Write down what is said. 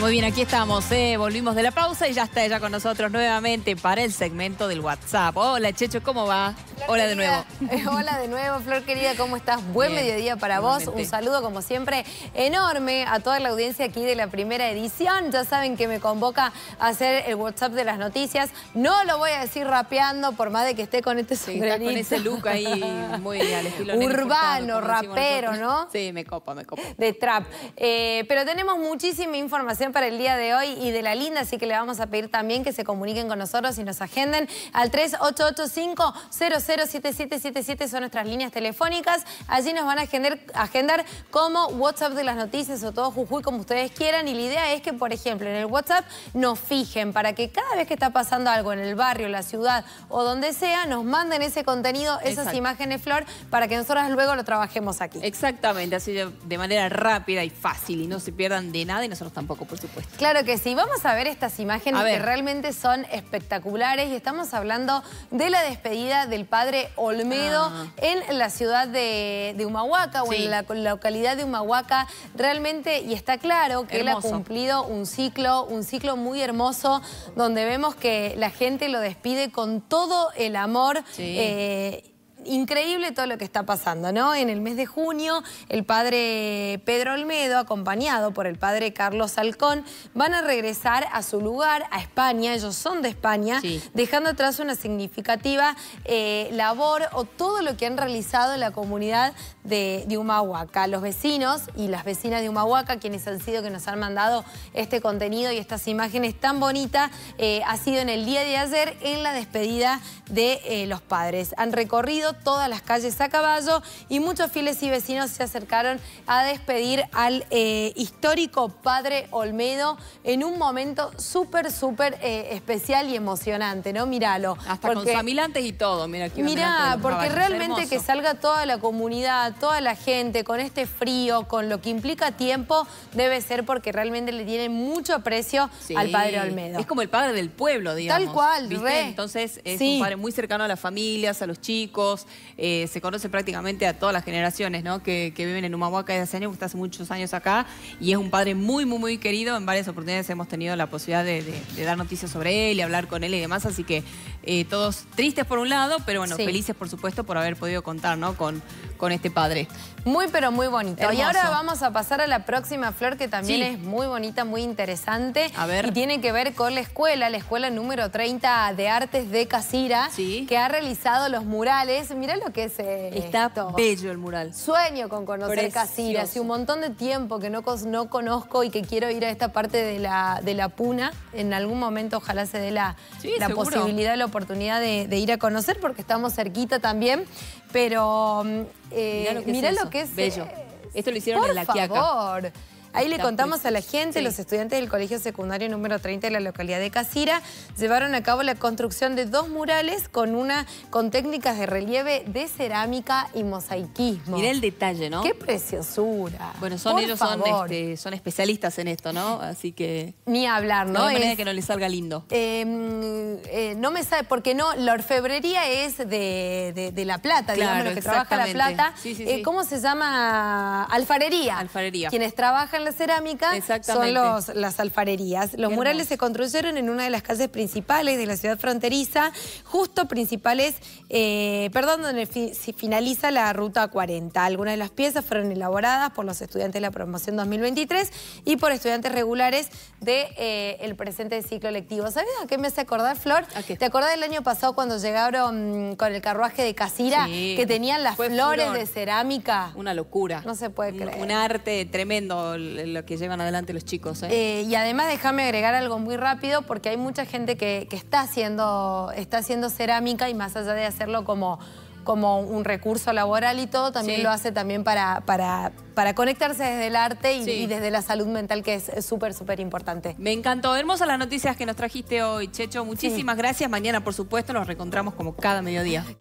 muy bien, aquí estamos, eh, volvimos de la pausa y ya está ella con nosotros nuevamente para el segmento del WhatsApp. Hola Checho, ¿cómo va? hola de nuevo. hola de nuevo, Flor querida, ¿cómo estás? Buen mediodía para vos. Un saludo como siempre enorme a toda la audiencia aquí de la primera edición. Ya saben que me convoca a hacer el WhatsApp de las noticias. No lo voy a decir rapeando, por más de que esté con este con ese look ahí muy al estilo Urbano, rapero, ¿no? Sí, me copa, me copo. De trap. Eh, pero tenemos muchísima información para el día de hoy y de la linda, así que le vamos a pedir también que se comuniquen con nosotros y nos agenden al 3885-007777, son nuestras líneas telefónicas. Allí nos van a agendar, agendar como WhatsApp de las noticias o todo Jujuy, como ustedes quieran. Y la idea es que, por ejemplo, en el WhatsApp nos fijen para que cada vez que está pasando algo en el barrio, la ciudad o donde sea, nos manden ese contenido, esas imágenes, Flor, para que nosotros luego lo trabajemos aquí. Exactamente, así de, de manera rápida y fácil y no se pierdan de nada y nosotros tampoco. Claro que sí. Vamos a ver estas imágenes que realmente son espectaculares y estamos hablando de la despedida del padre Olmedo ah. en la ciudad de, Humahuaca o en la, localidad de Humahuaca. Realmente, y está claro que él ha cumplido un ciclo, un ciclo muy hermoso donde vemos que la gente lo despide con todo el amor. Eh, increíble todo lo que está pasando, ¿no? En el mes de junio, el padre Pedro Olmedo, acompañado por el padre Carlos Alcón, van a regresar a su lugar, a España, ellos son de España, dejando atrás una significativa eh, labor o todo lo que han realizado en la comunidad de, Humahuaca. Los vecinos y las vecinas de Humahuaca, quienes han sido que nos han mandado este contenido y estas imágenes tan bonitas, eh, ha sido en el día de ayer en la despedida de eh, los padres. Han recorrido todas las calles a caballo y muchos fieles y vecinos se acercaron a despedir al eh, histórico padre Olmedo en un momento súper, súper eh, especial y emocionante, ¿no? Míralo. Hasta con familiantes y todo, mira Mirá, porque realmente que salga toda la comunidad, toda la gente con este frío, con lo que implica tiempo, debe ser porque realmente le tiene mucho aprecio al padre Olmedo. Es como el padre del pueblo, digamos. Tal cual, ¿viste? Entonces es un padre muy cercano a las familias, a los chicos. Eh, se conoce prácticamente a todas las generaciones ¿no? que, viven en Humahuaca desde hace años, está hace muchos años acá, y es un padre muy, muy, muy querido. En varias oportunidades hemos tenido la posibilidad de, dar noticias sobre él y hablar con él y demás, así que eh, todos tristes por un lado, pero bueno, felices por supuesto por haber podido contar ¿no? con, con este padre. Muy, pero muy bonito. Y ahora vamos a pasar a la próxima flor que también es muy bonita, muy interesante. A ver. Y tiene que ver con la escuela, la escuela número 30 de Artes de Casira, que ha realizado los murales. Mirá lo que es eh, Está bello el mural. Sueño con conocer Casira. Hace un montón de tiempo que no, conozco y que quiero ir a esta parte de la, de la puna. En algún momento ojalá se dé la, la posibilidad, la oportunidad de ir a conocer porque estamos cerquita también. Pero mm, eh, mirá lo que es, Bello. Eh, Esto lo hicieron en la Quiaca. Ahí le contamos a la gente, los estudiantes del Colegio Secundario número 30 de la localidad de Casira llevaron a cabo la construcción de dos murales con una con técnicas de relieve de cerámica y mosaiquismo. Mirá el detalle, ¿no? ¡Qué preciosura! Bueno, son, ellos este, son, especialistas en esto, ¿no? Así que... Ni hablar, ¿no? No hay manera que no les salga lindo. Em, eh, no me sabe, porque no, la orfebrería es de, La Plata, digamos, lo que trabaja La Plata. Eh, ¿Cómo se llama? Alfarería. Alfarería. Quienes trabajan la cerámica son los, las alfarerías. Los murales se construyeron en una de las calles principales de la ciudad fronteriza, justo principales, eh, perdón, donde se finaliza la ruta 40. Algunas de las piezas fueron elaboradas por los estudiantes de la promoción 2023 y por estudiantes regulares del de, eh, presente ciclo lectivo. ¿Sabes a qué me hace acordar, Flor? ¿Te acordás del año pasado cuando llegaron mm, con el carruaje de Casira que tenían las flores de cerámica? Una locura. No se puede creer. un arte tremendo lo que llevan adelante los chicos. ¿eh? Eh, y además déjame agregar algo muy rápido porque hay mucha gente que, está, haciendo, está haciendo cerámica y más allá de hacerlo como como un recurso laboral y todo, también lo hace también para, para, para, conectarse desde el arte y, desde la salud mental, que es súper, súper importante. Me encantó. Hermosas las noticias que nos trajiste hoy, Checho. Muchísimas gracias. Mañana, por supuesto, nos reencontramos como cada mediodía.